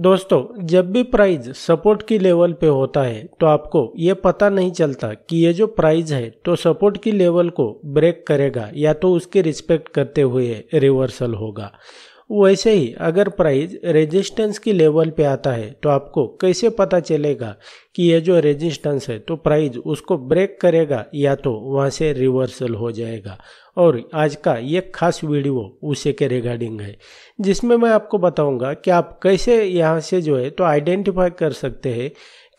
दोस्तों जब भी प्राइज सपोर्ट की लेवल पे होता है तो आपको ये पता नहीं चलता कि ये जो प्राइज है तो सपोर्ट की लेवल को ब्रेक करेगा या तो उसके रिस्पेक्ट करते हुए रिवर्सल होगा वैसे ही अगर प्राइस रेजिस्टेंस की लेवल पे आता है तो आपको कैसे पता चलेगा कि ये जो रेजिस्टेंस है तो प्राइस उसको ब्रेक करेगा या तो वहाँ से रिवर्सल हो जाएगा और आज का ये खास वीडियो उसी के रिगार्डिंग है जिसमें मैं आपको बताऊंगा कि आप कैसे यहाँ से जो है तो आइडेंटिफाई कर सकते हैं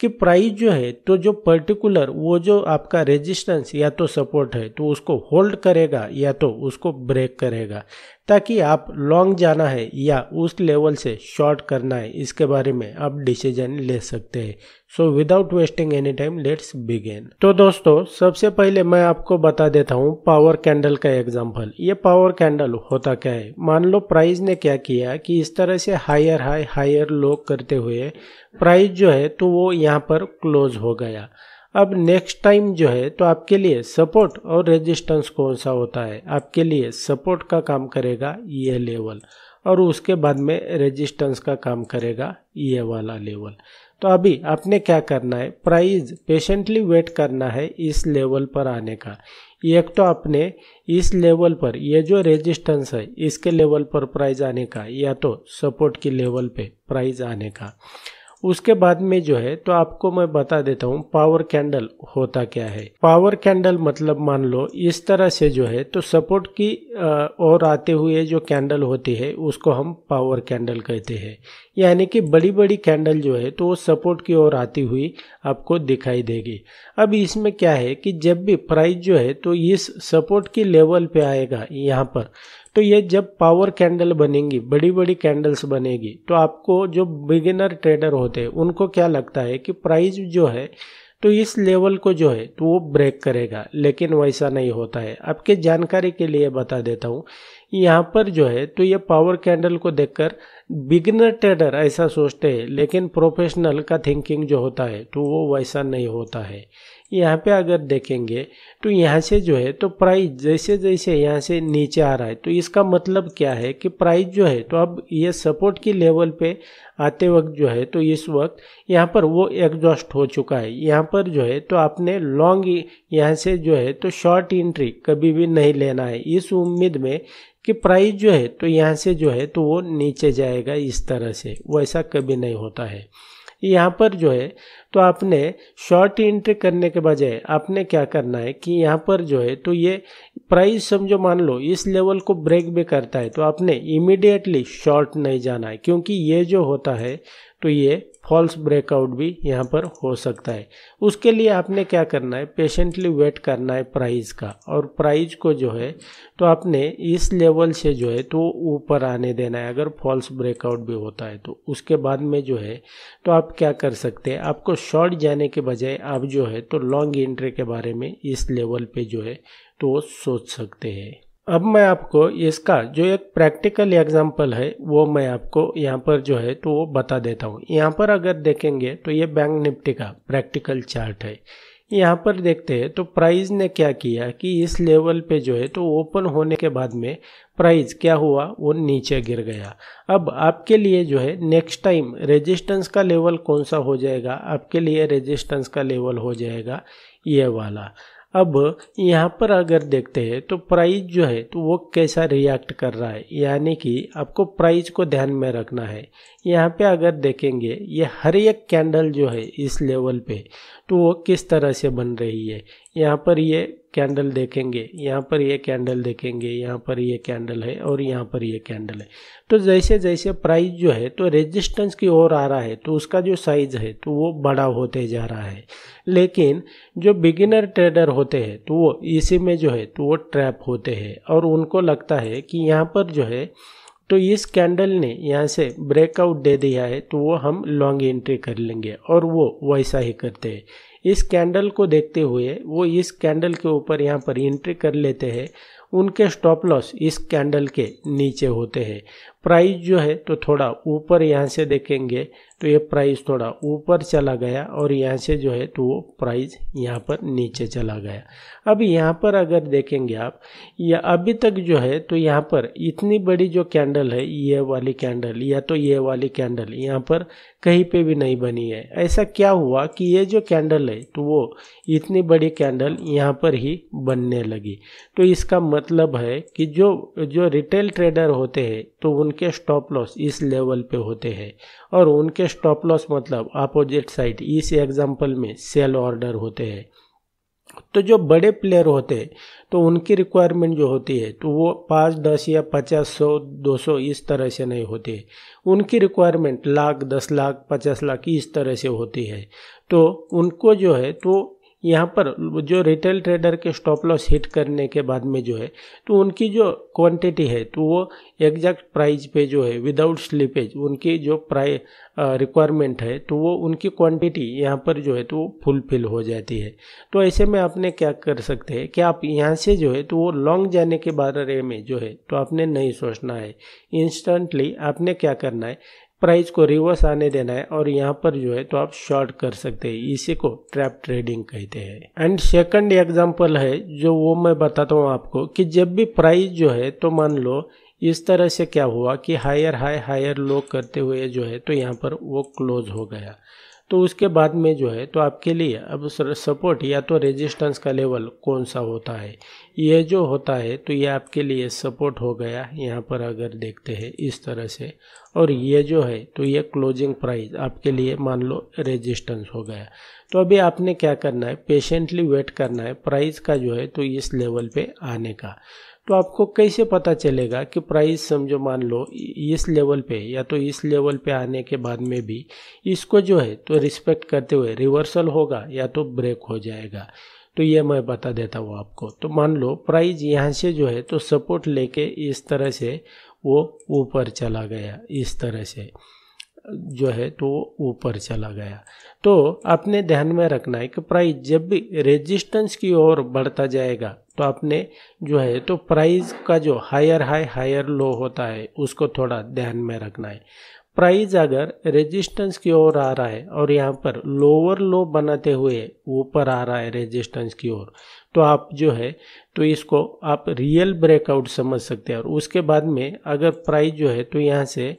कि प्राइस जो है तो जो पर्टिकुलर वो जो आपका रेजिस्टेंस या तो सपोर्ट है तो उसको होल्ड करेगा या तो उसको ब्रेक करेगा ताकि आप लॉन्ग जाना है या उस लेवल से शॉर्ट करना है इसके बारे में आप डिसीजन ले सकते हैं so without wasting any time let's begin तो दोस्तों सबसे पहले मैं आपको बता देता हूँ पावर कैंडल का एग्जाम्पल ये पावर कैंडल होता क्या है मान लो प्राइस ने क्या किया कि इस तरह से हायर हाई हायर लो करते हुए प्राइस जो है तो वो यहाँ पर क्लोज हो गया अब नेक्स्ट टाइम जो है तो आपके लिए सपोर्ट और रेजिस्टेंस कौन सा होता है आपके लिए सपोर्ट का काम करेगा ये लेवल और उसके बाद में रेजिस्टेंस का काम करेगा ये वाला लेवल तो अभी आपने क्या करना है प्राइस पेशेंटली वेट करना है इस लेवल पर आने का एक तो आपने इस लेवल पर ये जो रेजिस्टेंस है इसके लेवल पर प्राइस आने का या तो सपोर्ट की लेवल पे प्राइस आने का उसके बाद में जो है तो आपको मैं बता देता हूँ पावर कैंडल होता क्या है पावर कैंडल मतलब मान लो इस तरह से जो है तो सपोर्ट की और आते हुए जो कैंडल होती है उसको हम पावर कैंडल कहते हैं यानी कि बड़ी बड़ी कैंडल जो है तो वो सपोर्ट की ओर आती हुई आपको दिखाई देगी अब इसमें क्या है कि जब भी प्राइस जो है तो इस सपोर्ट की लेवल पे आएगा यहाँ पर तो ये जब पावर कैंडल बनेंगी बड़ी बड़ी कैंडल्स बनेगी तो आपको जो बिगिनर ट्रेडर होते हैं उनको क्या लगता है कि प्राइस जो है तो इस लेवल को जो है तो वो ब्रेक करेगा लेकिन वैसा नहीं होता है आपके जानकारी के लिए बता देता हूँ यहाँ पर जो है तो ये पावर कैंडल को देखकर बिगिनर ट्रेडर ऐसा सोचते हैं लेकिन प्रोफेशनल का थिंकिंग जो होता है तो वो वैसा नहीं होता है यहाँ पे अगर देखेंगे तो यहाँ से जो है तो प्राइस जैसे जैसे यहाँ से नीचे आ रहा है तो इसका मतलब क्या है कि प्राइस जो है तो अब ये सपोर्ट की लेवल पे आते वक्त जो है तो इस वक्त यहाँ पर वो एग्जॉस्ट हो चुका है यहाँ पर जो है तो आपने लॉन्ग यहाँ से जो है तो शॉर्ट इंट्री कभी भी नहीं लेना है इस उम्मीद में कि प्राइस जो है तो यहाँ से जो है तो वो नीचे जाएगा इस तरह से वैसा कभी नहीं होता है यहाँ पर जो है तो आपने शॉर्ट एंट्री करने के बजाय आपने क्या करना है कि यहाँ पर जो है तो ये प्राइस समझो मान लो इस लेवल को ब्रेक भी करता है तो आपने इमिडिएटली शॉर्ट नहीं जाना है क्योंकि ये जो होता है तो ये फॉल्स ब्रेकआउट भी यहाँ पर हो सकता है उसके लिए आपने क्या करना है पेशेंटली वेट करना है प्राइस का और प्राइस को जो है तो आपने इस लेवल से जो है तो ऊपर आने देना है अगर फॉल्स ब्रेकआउट भी होता है तो उसके बाद में जो है तो आप क्या कर सकते हैं आपको शॉर्ट जाने के बजाय आप जो है तो लॉन्ग एंट्री के बारे में इस लेवल पर जो है तो सोच सकते हैं अब मैं आपको इसका जो एक प्रैक्टिकल एग्जाम्पल है वो मैं आपको यहाँ पर जो है तो वो बता देता हूँ यहाँ पर अगर देखेंगे तो ये बैंक निफ्टी का प्रैक्टिकल चार्ट है यहाँ पर देखते हैं तो प्राइस ने क्या किया कि इस लेवल पे जो है तो ओपन होने के बाद में प्राइस क्या हुआ वो नीचे गिर गया अब आपके लिए जो है नेक्स्ट टाइम रेजिस्टेंस का लेवल कौन सा हो जाएगा आपके लिए रेजिस्टेंस का लेवल हो जाएगा ये वाला अब यहाँ पर अगर देखते हैं तो प्राइस जो है तो वो कैसा रिएक्ट कर रहा है यानी कि आपको प्राइस को ध्यान में रखना है यहाँ पे अगर देखेंगे ये हर एक कैंडल जो है इस लेवल पे तो वो किस तरह से बन रही है यहाँ पर ये कैंडल देखेंगे यहाँ पर ये कैंडल देखेंगे यहाँ पर ये कैंडल है और यहाँ पर ये कैंडल है तो जैसे जैसे प्राइस जो है तो रेजिस्टेंस की ओर आ रहा है तो उसका जो साइज है तो वो बड़ा होते जा रहा है लेकिन जो बिगिनर ट्रेडर होते हैं तो वो इसी में जो है तो वो ट्रैप होते हैं और उनको लगता है कि यहाँ पर जो है तो इस कैंडल ने यहाँ से ब्रेकआउट दे दिया है तो वो हम लॉन्ग एंट्री कर लेंगे और वो वैसा ही करते हैं इस कैंडल को देखते हुए वो इस कैंडल के ऊपर यहाँ पर एंट्री कर लेते हैं उनके स्टॉप लॉस इस कैंडल के नीचे होते हैं प्राइस जो है तो थोड़ा ऊपर यहाँ से देखेंगे तो ये प्राइस थोड़ा ऊपर चला गया और यहाँ से जो है तो वो प्राइस यहाँ पर नीचे चला गया अब यहाँ पर अगर देखेंगे आप या अभी तक जो है तो यहाँ पर इतनी बड़ी जो कैंडल है ये वाली कैंडल या तो ये वाली कैंडल यहाँ पर कहीं पे भी नहीं बनी है ऐसा क्या हुआ कि ये जो कैंडल है तो वो इतनी बड़ी कैंडल यहाँ पर ही बनने लगी तो इसका मतलब है कि जो जो रिटेल ट्रेडर होते हैं तो उन उनके स्टॉप लॉस इस लेवल पे होते हैं और उनके स्टॉप लॉस मतलब अपोजिट साइड इस एग्जांपल में सेल ऑर्डर होते हैं तो जो बड़े प्लेयर होते हैं तो उनकी रिक्वायरमेंट जो होती है तो वो पाँच दस या पचास सौ दो सौ इस तरह से नहीं होती है उनकी रिक्वायरमेंट लाख दस लाख पचास लाख इस तरह से होती है तो उनको जो है तो यहाँ पर जो रिटेल ट्रेडर के स्टॉप लॉस हिट करने के बाद में जो है तो उनकी जो क्वांटिटी है तो वो एग्जैक्ट प्राइस पे जो है विदाउट स्लिपेज उनकी जो प्राइ रिक्वायरमेंट है तो वो उनकी क्वांटिटी यहाँ पर जो है तो फुलफिल हो जाती है तो ऐसे में आपने क्या कर सकते हैं कि आप यहाँ से जो है तो वो लॉन्ग जाने के बारे में जो है तो आपने नहीं सोचना है इंस्टेंटली आपने क्या करना है प्राइस को रिवर्स आने देना है और यहाँ पर जो है तो आप शॉर्ट कर सकते हैं इसी को ट्रैप ट्रेडिंग कहते हैं एंड सेकंड एग्जांपल है जो वो मैं बताता हूँ आपको कि जब भी प्राइस जो है तो मान लो इस तरह से क्या हुआ कि हायर हाई हायर लो करते हुए जो है तो यहाँ पर वो क्लोज हो गया तो उसके बाद में जो है तो आपके लिए अब सपोर्ट या तो रेजिस्टेंस का लेवल कौन सा होता है ये जो होता है तो ये आपके लिए सपोर्ट हो गया यहाँ पर अगर देखते हैं इस तरह से और ये जो है तो ये क्लोजिंग प्राइस आपके लिए मान लो रेजिस्टेंस हो गया तो अभी आपने क्या करना है पेशेंटली वेट करना है प्राइस का जो है तो इस लेवल पर आने का तो आपको कैसे पता चलेगा कि प्राइस समझो मान लो इस लेवल पे या तो इस लेवल पे आने के बाद में भी इसको जो है तो रिस्पेक्ट करते हुए रिवर्सल होगा या तो ब्रेक हो जाएगा तो ये मैं बता देता हूँ आपको तो मान लो प्राइस यहाँ से जो है तो सपोर्ट लेके इस तरह से वो ऊपर चला गया इस तरह से जो है तो ऊपर चला गया तो आपने ध्यान में रखना है कि प्राइस जब भी रेजिस्टेंस की ओर बढ़ता जाएगा तो आपने जो है तो प्राइस का जो हायर हाई हायर लो होता है उसको थोड़ा ध्यान में रखना है प्राइस अगर रेजिस्टेंस की ओर आ रहा है और यहाँ पर लोअर लो बनाते हुए ऊपर आ रहा है रेजिस्टेंस की ओर तो आप जो है तो इसको आप रियल ब्रेकआउट समझ सकते हैं और उसके बाद में अगर प्राइस जो है तो यहाँ से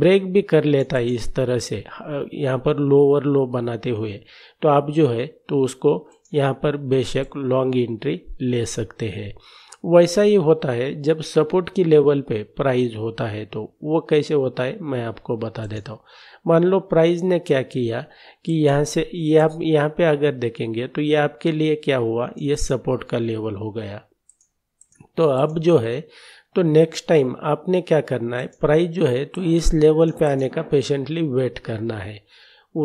ब्रेक भी कर लेता है इस तरह से यहाँ पर लोअर लो बनाते हुए तो आप जो है तो उसको यहाँ पर बेशक लॉन्ग एंट्री ले सकते हैं वैसा ही होता है जब सपोर्ट की लेवल पे प्राइज होता है तो वो कैसे होता है मैं आपको बता देता हूँ मान लो प्राइज ने क्या किया कि यहाँ से ये आप यहाँ पे अगर देखेंगे तो ये आपके लिए क्या हुआ ये सपोर्ट का लेवल हो गया तो अब जो है तो नेक्स्ट टाइम आपने क्या करना है प्राइस जो है तो इस लेवल पे आने का पेशेंटली वेट करना है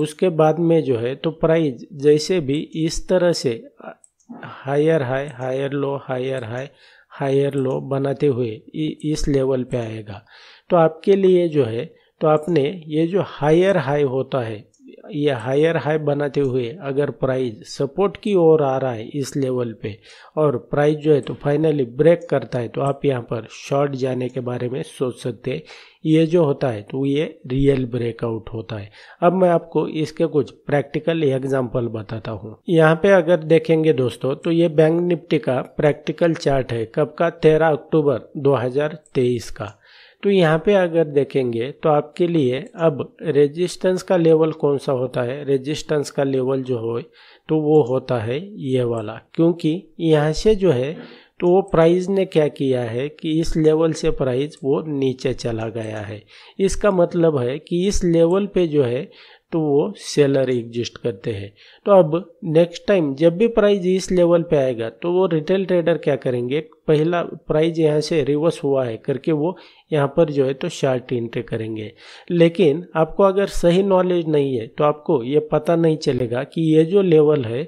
उसके बाद में जो है तो प्राइस जैसे भी इस तरह से higher high higher low higher high higher low बनाते हुए इस लेवल पे आएगा तो आपके लिए जो है तो आपने ये जो हायर हाई होता है ये हायर हाई बनाते हुए अगर प्राइस सपोर्ट की ओर आ रहा है इस लेवल पे और प्राइस जो है तो फाइनली ब्रेक करता है तो आप यहाँ पर शॉर्ट जाने के बारे में सोच सकते हैं ये जो होता है तो ये रियल ब्रेकआउट होता है अब मैं आपको इसके कुछ प्रैक्टिकल एग्जाम्पल बताता हूँ यहाँ पे अगर देखेंगे दोस्तों तो ये बैंक निफ्टी का प्रैक्टिकल चार्ट है कब का तेरह अक्टूबर दो का तो यहाँ पे अगर देखेंगे तो आपके लिए अब रेजिस्टेंस का लेवल कौन सा होता है रेजिस्टेंस का लेवल जो हो तो वो होता है ये वाला क्योंकि यहाँ से जो है तो वो प्राइस ने क्या किया है कि इस लेवल से प्राइस वो नीचे चला गया है इसका मतलब है कि इस लेवल पे जो है तो वो सेलर एग्जिस्ट करते हैं तो अब नेक्स्ट टाइम जब भी प्राइस इस लेवल पे आएगा तो वो रिटेल ट्रेडर क्या करेंगे पहला प्राइस यहाँ से रिवर्स हुआ है करके वो यहाँ पर जो है तो शार्ट इंट्री करेंगे लेकिन आपको अगर सही नॉलेज नहीं है तो आपको ये पता नहीं चलेगा कि ये जो लेवल है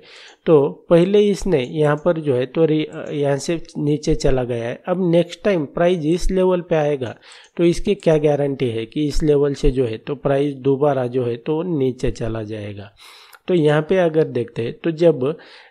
तो पहले इसने यहाँ पर जो है तो यहाँ से नीचे चला गया है अब नेक्स्ट टाइम प्राइस इस लेवल पे आएगा तो इसकी क्या गारंटी है कि इस लेवल से जो है तो प्राइस दोबारा जो है तो नीचे चला जाएगा तो यहाँ पे अगर देखते हैं तो जब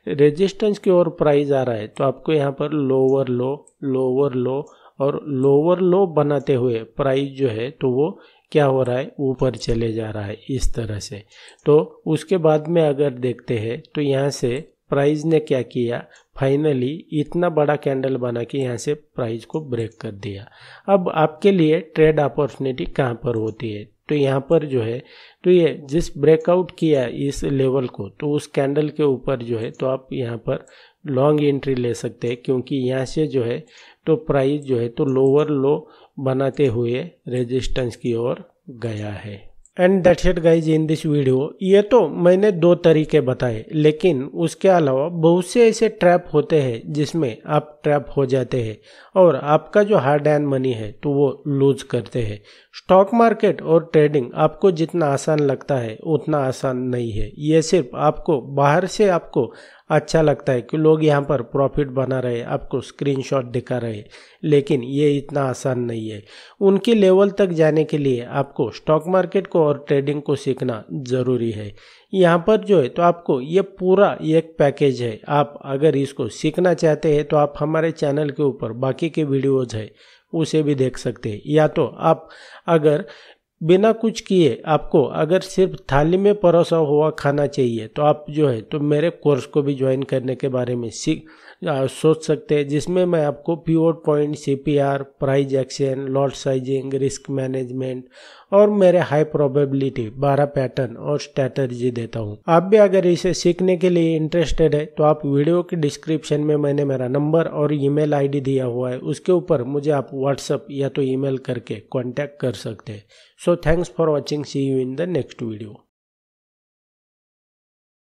रेजिस्टेंस की ओर प्राइस आ रहा है तो आपको यहाँ पर लोअर लो लोअर लो और लोअर लो बनाते हुए प्राइस जो है तो वो क्या हो रहा है ऊपर चले जा रहा है इस तरह से तो उसके बाद में अगर देखते हैं तो यहाँ से प्राइस ने क्या किया फाइनली इतना बड़ा कैंडल बना के यहाँ से प्राइस को ब्रेक कर दिया अब आपके लिए ट्रेड अपॉर्चुनिटी कहाँ पर होती है तो यहाँ पर जो है तो ये जिस ब्रेकआउट किया इस लेवल को तो उस कैंडल के ऊपर जो है तो आप यहाँ पर लॉन्ग एंट्री ले सकते हैं क्योंकि यहाँ से जो है तो प्राइस जो है तो लोअर लो बनाते हुए रेजिस्टेंस की ओर गया है and that it guys in this video ये तो मैंने दो तरीके बताए लेकिन उसके अलावा बहुत से ऐसे ट्रैप होते हैं जिसमें आप ट्रैप हो जाते हैं और आपका जो हार्ड एंड मनी है तो वो लूज करते हैं स्टॉक मार्केट और ट्रेडिंग आपको जितना आसान लगता है उतना आसान नहीं है ये सिर्फ आपको बाहर से आपको अच्छा लगता है कि लोग यहाँ पर प्रॉफिट बना रहे आपको स्क्रीनशॉट दिखा रहे लेकिन ये इतना आसान नहीं है उनके लेवल तक जाने के लिए आपको स्टॉक मार्केट को और ट्रेडिंग को सीखना ज़रूरी है यहाँ पर जो है तो आपको ये पूरा एक पैकेज है आप अगर इसको सीखना चाहते हैं तो आप हमारे चैनल के ऊपर बाकी के वीडियोज़ है उसे भी देख सकते हैं या तो आप अगर बिना कुछ किए आपको अगर सिर्फ थाली में परोसा हुआ खाना चाहिए तो आप जो है तो मेरे कोर्स को भी ज्वाइन करने के बारे में सीख सोच सकते हैं जिसमें मैं आपको pure point C P R price action lot sizing risk management और मेरे हाई प्रोबेबिलिटी बारह पैटर्न और स्ट्रैटेजी देता हूँ आप भी अगर इसे सीखने के लिए इंटरेस्टेड है तो आप वीडियो के डिस्क्रिप्शन में मैंने मेरा नंबर और ईमेल आईडी दिया हुआ है उसके ऊपर मुझे आप व्हाट्सअप या तो ईमेल करके कॉन्टैक्ट कर सकते हैं so thanks for watching see you in the next video